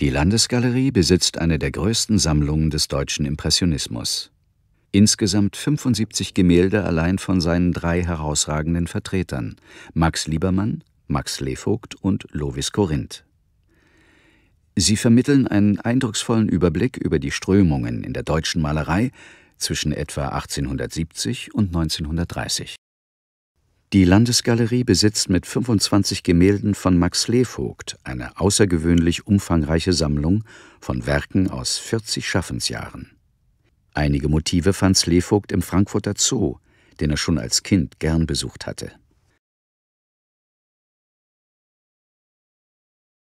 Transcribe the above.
Die Landesgalerie besitzt eine der größten Sammlungen des deutschen Impressionismus. Insgesamt 75 Gemälde allein von seinen drei herausragenden Vertretern, Max Liebermann, Max Levogt und Lovis Corinth. Sie vermitteln einen eindrucksvollen Überblick über die Strömungen in der deutschen Malerei zwischen etwa 1870 und 1930. Die Landesgalerie besitzt mit 25 Gemälden von Max Levogt eine außergewöhnlich umfangreiche Sammlung von Werken aus 40 Schaffensjahren. Einige Motive fand Levogt im Frankfurter Zoo, den er schon als Kind gern besucht hatte